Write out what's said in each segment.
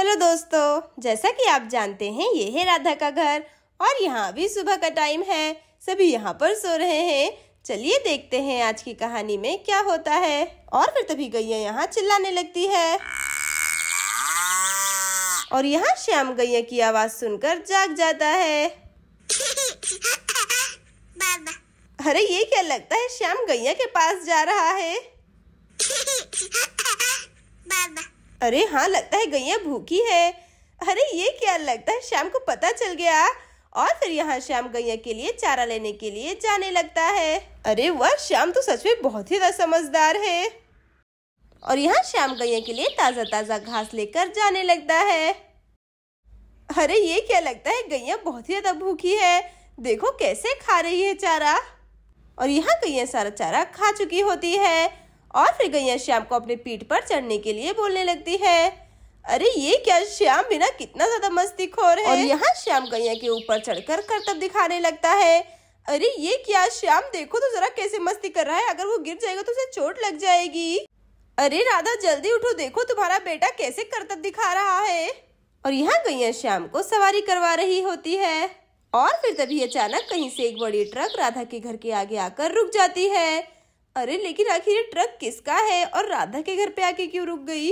hello दोस्तों जैसा कि आप जानते हैं ये है राधा का घर और यहाँ भी सुबह का टाइम है सभी यहाँ पर सो रहे हैं चलिए देखते हैं आज की कहानी में क्या होता है और फिर तभी गैया यहाँ चिल्लाने लगती है और यहाँ श्याम गैया की आवाज सुनकर जाग जाता है अरे ये क्या लगता है श्याम गैया के पास जा रहा है अरे हाँ लगता है गैया भूखी है अरे ये क्या लगता है श्याम को पता चल गया और फिर यहाँ श्याम गैया के लिए चारा लेने के लिए जाने लगता है अरे वह श्याम तो सच में बहुत ही समझदार है और यहाँ श्याम गैया के लिए ताज़ा ताज़ा घास लेकर जाने लगता है अरे ये क्या लगता है गैया बहुत ही ज़्यादा भूखी है देखो कैसे खा रही है चारा और यहाँ गैया सारा चारा खा चुकी होती है और फिर गैया श्याम को अपने पीठ पर चढ़ने के लिए बोलने लगती है अरे ये क्या श्याम बिना कितना ज्यादा मस्ती खोर है और यहाँ श्याम गैया के ऊपर चढ़कर करतब दिखाने लगता है अरे ये क्या श्याम देखो तो जरा कैसे मस्ती कर रहा है अगर वो गिर जाएगा तो उसे चोट लग जाएगी अरे राधा जल्दी उठो देखो तुम्हारा बेटा कैसे करतब दिखा रहा है और यहाँ गैया श्याम को सवारी करवा रही होती है और फिर तभी अचानक कहीं से एक बड़ी ट्रक राधा के घर के आगे आकर रुक जाती है अरे लेकिन आखिर ये ट्रक किसका है और राधा के घर पे आके क्यों रुक गई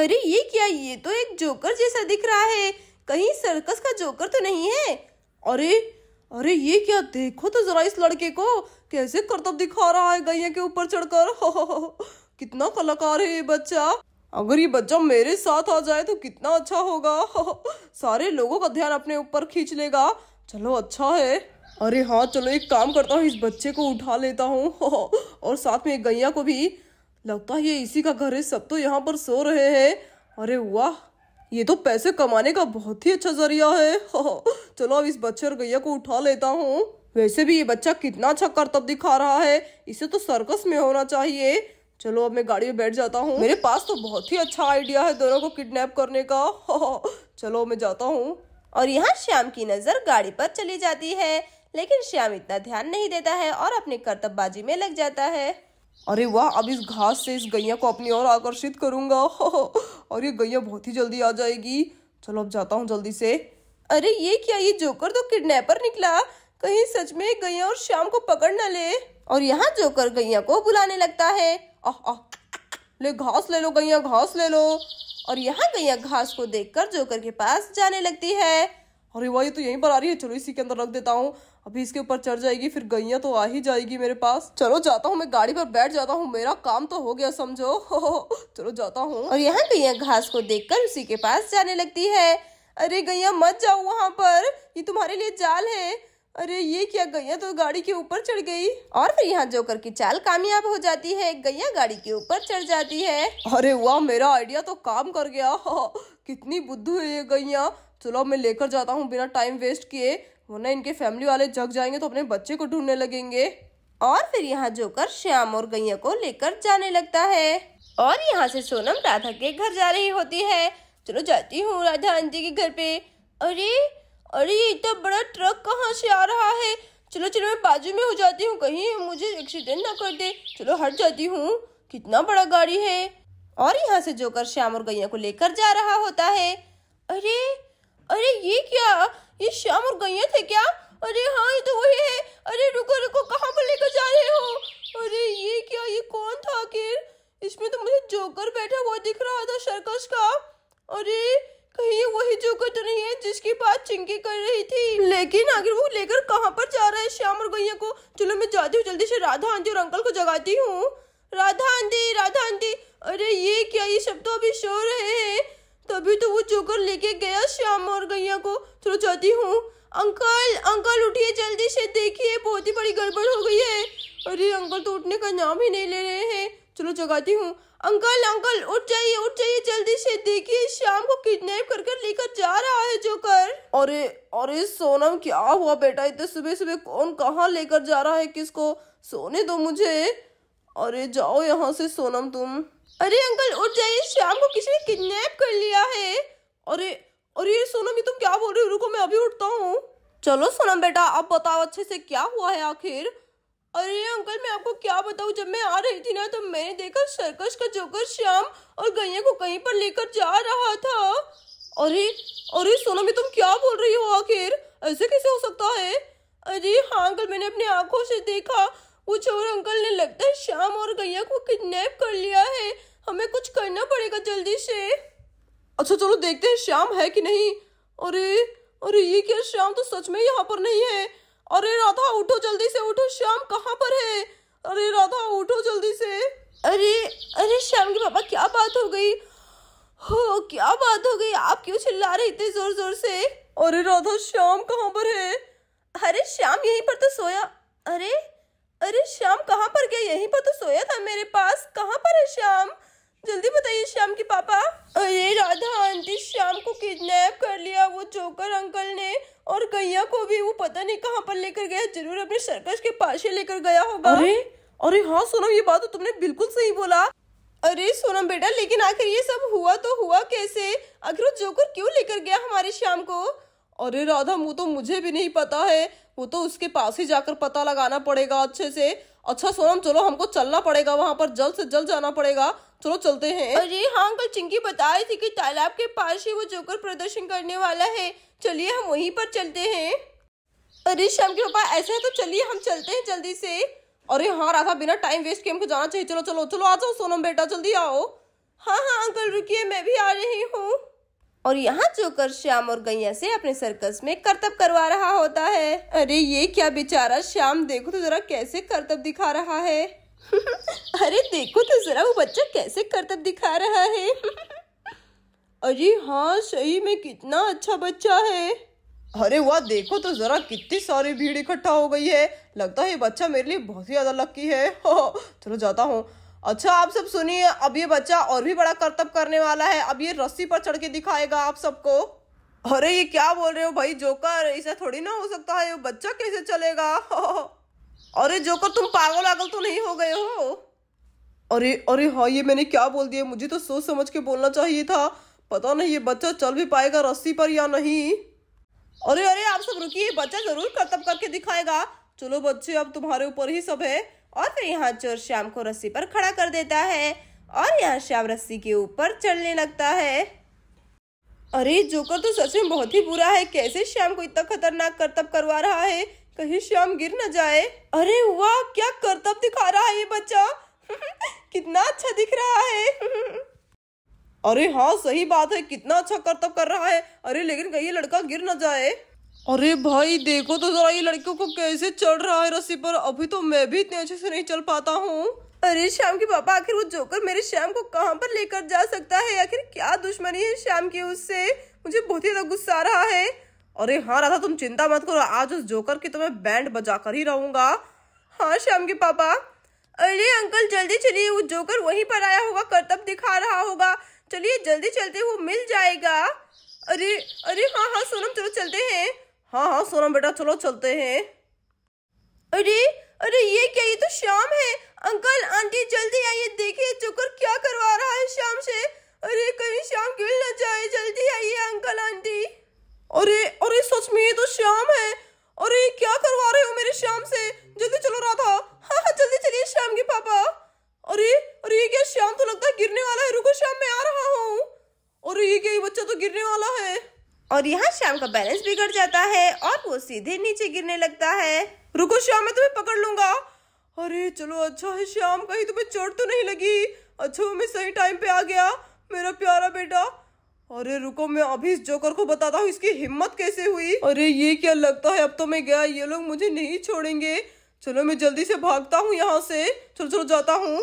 अरे ये क्या ये तो एक जोकर जैसा दिख रहा है कहीं सर्कस का जोकर तो नहीं है अरे अरे ये क्या देखो तो जरा इस लड़के को कैसे करतब दिखा रहा है गैया के ऊपर चढ़कर कितना कलाकार है ये बच्चा अगर ये बच्चा मेरे साथ आ जाए तो कितना अच्छा होगा सारे लोगों का ध्यान अपने ऊपर खींच लेगा चलो अच्छा है अरे हाँ चलो एक काम करता हूँ इस बच्चे को उठा लेता हूँ और साथ में एक गैया को भी लगता है ये इसी का घर है सब तो यहाँ पर सो रहे हैं अरे वाह ये तो पैसे कमाने का बहुत ही अच्छा जरिया है चलो अब इस बच्चे और गैया को उठा लेता हूँ वैसे भी ये बच्चा कितना अच्छा करतब दिखा रहा है इसे तो सर्कस में होना चाहिए चलो अब मैं गाड़ी में बैठ जाता हूँ मेरे पास तो बहुत ही अच्छा आइडिया है दोनों को किडनैप करने का चलो मैं जाता हूँ और यहाँ श्याम की नजर गाड़ी पर चली जाती है लेकिन श्याम इतना ध्यान नहीं देता है और अपने करतबबाजी में लग जाता है अरे वाह अब इस घास से इस गैया को अपनी ओर आकर्षित करूंगा और ये गैया बहुत ही जल्दी आ जाएगी चलो अब जाता हूँ जल्दी से अरे ये क्या ये जोकर तो किडनैपर निकला कहीं सच में गैया और श्याम को पकड़ न ले और यहाँ जोकर गैया को बुलाने लगता है आह आह ले घास ले लो गैया घास ले लो और यहाँ गैया घास को देखकर जोकर के पास जाने लगती है अरे वाह ये तो यहीं पर आ रही है चलो इसी के अंदर रख देता हूँ अभी इसके ऊपर चढ़ जाएगी फिर गैया तो आ ही जाएगी मेरे पास चलो जाता हूँ मैं गाड़ी पर बैठ जाता हूँ मेरा काम तो हो गया समझो चलो जाता हूँ और यहाँ गैया घास को कर उसी के पास जाने लगती है अरे गैया मत जाओ वहाँ पर ये तुम्हारे लिए जाल है अरे ये क्या गैया तो गाड़ी के ऊपर चढ़ गई और फिर यहाँ जोकर की चाल कामयाब हो जाती है गैया गाड़ी के ऊपर चढ़ जाती है अरे वाह मेरा आइडिया तो काम कर गया कितनी बुद्धू है ये गैया चलो मैं लेकर जाता हूँ बिना टाइम वेस्ट किए वरना इनके फैमिली वाले जग जाएंगे तो अपने बच्चे को ढूंढने लगेंगे और फिर यहाँ जोकर श्याम और गैया को लेकर जाने लगता है और यहाँ से सोनम राधा के घर जा रही होती है चलो जाती हूँ राधा आंटी के घर पे अरे अरे ये इतना बड़ा ट्रक कहाँ से आ रहा है चलो चलो मैं बाजू में हो जाती हूँ कहीं मुझे एक्सीडेंट ना कर दे चलो हट जाती हूँ कितना बड़ा गाड़ी है और यहाँ से जोकर श्याम और गैया को लेकर जा रहा होता है अरे अरे ये क्या ये श्याम और गैया थे क्या अरे हाँ ये तो वही है अरे रुको रुको कहाँ पर लेकर जा रहे हो अरे ये क्या ये कौन था आखिर इसमें तो मुझे जोकर बैठा हुआ दिख रहा था सर्कस का अरे कहीं ये वही जोकर तो नहीं है जिसकी बात चिंकी कर रही थी लेकिन आखिर वो लेकर कहाँ पर जा रहा है श्याम और गैया को चलो मैं जाती हूँ जल्दी से राधा आंटी और अंकल को जगाती हूँ राधा आंटी राधा आंटी अरे ये क्या ये सब तो अभी सो रहे हैं तभी तो वो चोकर लेके गया श्याम और गैया को थोड़ा चाहती हूँ अंकल अंकल उठिए जल्दी से देखिए बहुत ही बड़ी गड़बड़ हो गई है अरे अंकल तो उठने का नाम ही नहीं ले रहे हैं चलो जगाती हूँ अंकल अंकल उठ जाइए उठ जाइए जल्दी से देखिए शाम को किडनैप कर कर लेकर जा रहा है जोकर अरे अरे सोनम क्या हुआ बेटा इतने सुबह सुबह कौन कहाँ लेकर जा रहा है किसको सोने दो मुझे अरे जाओ यहाँ से सोनम तुम अरे अंकल उठ जाइए श्याम को किसी ने किडनैप कर लिया है अरे अरे सोनम ये तुम क्या बोल रही हो रुको मैं अभी उठता हूँ चलो सोनम बेटा अब बताओ अच्छे से क्या हुआ है आखिर अरे अंकल मैं आपको क्या बताऊँ जब मैं आ रही थी ना तो मैंने देखा सर्कस का जोकर श्याम और गैया को कहीं पर लेकर जा रहा था अरे अरे सोनम ये तुम क्या बोल रही हो आखिर ऐसे कैसे हो सकता है अरे हाँ अंकल मैंने अपनी आंखों से देखा वो चोर अंकल ने लगता है श्याम और गैया को किडनैप कर लिया है करना पड़ेगा जल्दी से अच्छा चलो देखते हैं श्याम है कि नहीं अरे अरे ये क्या श्याम तो सच में यहाँ पर नहीं है अरे राधा उठो जल्दी से उठो श्याम कहाँ पर है अरे राधा उठो जल्दी से अरे अरे श्याम के पापा क्या बात हो गई हो क्या बात हो गई आप क्यों चिल्ला रहे इतने जोर जोर से अरे राधा श्याम कहाँ पर है अरे श्याम यहीं पर तो सोया अरे अरे श्याम कहाँ पर गया यहीं पर तो सोया था मेरे पास कहाँ पर है श्याम जल्दी बताइए श्याम के पापा अरे राधा आंटी श्याम को किडनैप कर लिया वो जोकर अंकल ने और गैया को भी वो पता नहीं कहाँ पर लेकर गया जरूर अपने सर्कस के पास लेकर गया होगा अरे अरे हाँ सोनम ये बात तो तुमने बिल्कुल सही बोला अरे सोनम बेटा लेकिन आखिर ये सब हुआ तो हुआ कैसे आखिर वो जोकर क्यों लेकर गया हमारे श्याम को अरे राधा वो तो मुझे भी नहीं पता है वो तो उसके पास ही जाकर पता लगाना पड़ेगा अच्छे से अच्छा सोनम चलो हमको चलना पड़ेगा वहां पर जल्द से जल्द जाना पड़ेगा चलो चलते हैं अरे हाँ अंकल चिंकी बता रही थी कि तालाब के पास ही वो जोकर प्रदर्शन करने वाला है चलिए हम वहीं पर चलते हैं अरे श्याम के पापा ऐसा है तो चलिए हम चलते हैं जल्दी से अरे हाँ राधा बिना टाइम वेस्ट किए हमको जाना चाहिए चलो चलो चलो आ जाओ सोनम बेटा जल्दी आओ हाँ हाँ अंकल रुकिए मैं भी आ रही हूँ और यहाँ जोकर श्याम और गैया से अपने सर्कस में करतब करवा रहा होता है अरे ये क्या बेचारा श्याम देखो तो जरा कैसे करतब दिखा रहा है अरे देखो तो जरा वो बच्चा कैसे करतब दिखा रहा है अरे हाँ सही में कितना अच्छा बच्चा है अरे वाह देखो तो जरा कितनी सारी भीड़ इकट्ठा हो गई है लगता है बच्चा मेरे लिए बहुत ही ज्यादा लक्की है चलो जाता हूँ अच्छा आप सब सुनिए अब ये बच्चा और भी बड़ा करतब करने वाला है अब ये रस्सी पर चढ़ के दिखाएगा आप सबको अरे ये क्या बोल रहे हो भाई जोकर ऐसा थोड़ी ना हो सकता है बच्चा कैसे चलेगा अरे जोकर तुम पागल आगल तो नहीं हो गए हो अरे अरे हाँ ये मैंने क्या बोल दिया मुझे तो सोच समझ के बोलना चाहिए था पता नहीं ये बच्चा चल भी पाएगा रस्सी पर या नहीं अरे अरे आप सब रुकिए बच्चा जरूर करतब करके दिखाएगा चलो बच्चे अब तुम्हारे ऊपर ही सब है और फिर यहाँ चोर श्याम को रस्सी पर खड़ा कर देता है और यहाँ श्याम रस्सी के ऊपर चढ़ने लगता है अरे जोकर तो सच में बहुत ही बुरा है कैसे श्याम को इतना खतरनाक करतब करवा रहा है कहीं श्याम गिर न जाए अरे हुआ क्या करतब दिखा रहा है ये बच्चा कितना अच्छा दिख रहा है अरे हाँ सही बात है कितना अच्छा करतब कर रहा है अरे लेकिन कहीं ये लड़का गिर ना जाए अरे भाई देखो तो जरा ये लड़कियों को कैसे चढ़ रहा है रस्सी पर अभी तो मैं भी इतने अच्छे से नहीं चल पाता हूँ अरे श्याम के पापा आखिर वो जोकर मेरे श्याम को कहाँ पर लेकर जा सकता है आखिर क्या दुश्मनी है श्याम की उससे मुझे बहुत ही ज्यादा गुस्सा आ रहा है अरे हाँ राधा तुम चिंता मत करो आज उस जोकर की तुम्हें तो बैंड बजा कर ही रहूंगा हाँ श्याम के पापा अरे अंकल जल्दी चलिए वो जोकर वहीं पर आया होगा करतब दिखा रहा होगा चलिए जल्दी चलते वो मिल जाएगा अरे अरे हाँ हाँ सोनम चलो चलते हैं हाँ हाँ सोनम बेटा चलो चलते हैं अरे अरे ये क्या ये तो श्याम है अंकल आंटी जल्दी आइए देखिए जोकर और यहाँ श्याम का बैलेंस बिगड़ जाता है और वो सीधे नीचे गिरने लगता है रुको श्याम मैं तुम्हें पकड़ लूंगा अरे चलो अच्छा है श्याम कहीं तुम्हें चोट तो नहीं लगी अच्छा मैं सही टाइम पे आ गया मेरा प्यारा बेटा अरे रुको मैं अभी इस जोकर को बताता हूँ इसकी हिम्मत कैसे हुई अरे ये क्या लगता है अब तो मैं गया ये लोग मुझे नहीं छोड़ेंगे चलो मैं जल्दी से भागता हूँ यहाँ से चलो चलो जाता हूँ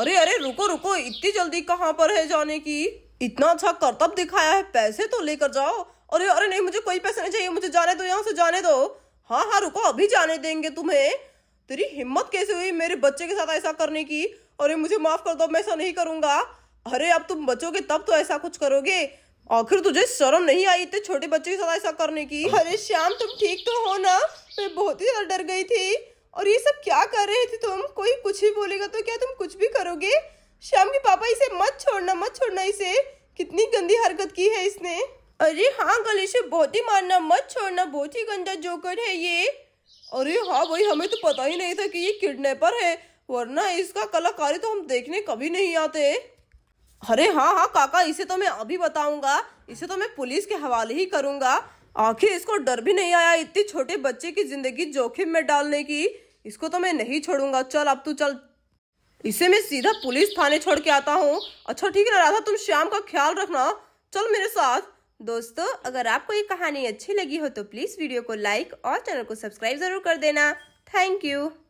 अरे अरे रुको रुको इतनी जल्दी कहाँ पर है जाने की इतना अच्छा करतब दिखाया है पैसे तो लेकर जाओ अरे अरे नहीं मुझे कोई पैसा नहीं चाहिए मुझे जाने दो यहाँ से जाने दो हाँ हाँ रुको अभी जाने देंगे तुम्हें तेरी हिम्मत कैसे हुई मेरे बच्चे के साथ ऐसा करने की अरे मुझे माफ कर दो मैं ऐसा नहीं करूंगा अरे अब तुम बचोगे तब तो ऐसा कुछ करोगे आखिर तुझे शर्म नहीं आई इतने छोटे बच्चे के साथ ऐसा करने की अरे श्याम तुम ठीक तो हो ना मैं बहुत ही ज्यादा डर गई थी और ये सब क्या कर रहे थे तुम कोई कुछ ही बोलेगा तो क्या तुम कुछ भी करोगे श्याम के पापा इसे मत छोड़ना मत छोड़ना इसे कितनी गंदी हरकत की है इसने अरे हाँ गले से बहुत ही मारना मत छोड़ना बहुत ही गंदा जोकर है ये अरे हाँ भाई हमें तो पता ही नहीं था कि ये किडनैपर है वरना इसका कलाकारी तो हम देखने कभी नहीं आते अरे हाँ हाँ काका इसे तो मैं अभी बताऊंगा इसे तो मैं पुलिस के हवाले ही करूंगा आखिर इसको डर भी नहीं आया इतने छोटे बच्चे की जिंदगी जोखिम में डालने की इसको तो मैं नहीं छोड़ूंगा चल अब तू चल इसे मैं सीधा पुलिस थाने छोड़ के आता हूँ अच्छा ठीक है राधा तुम शाम का ख्याल रखना चल मेरे साथ दोस्तों अगर आपको ये कहानी अच्छी लगी हो तो प्लीज़ वीडियो को लाइक और चैनल को सब्सक्राइब ज़रूर कर देना थैंक यू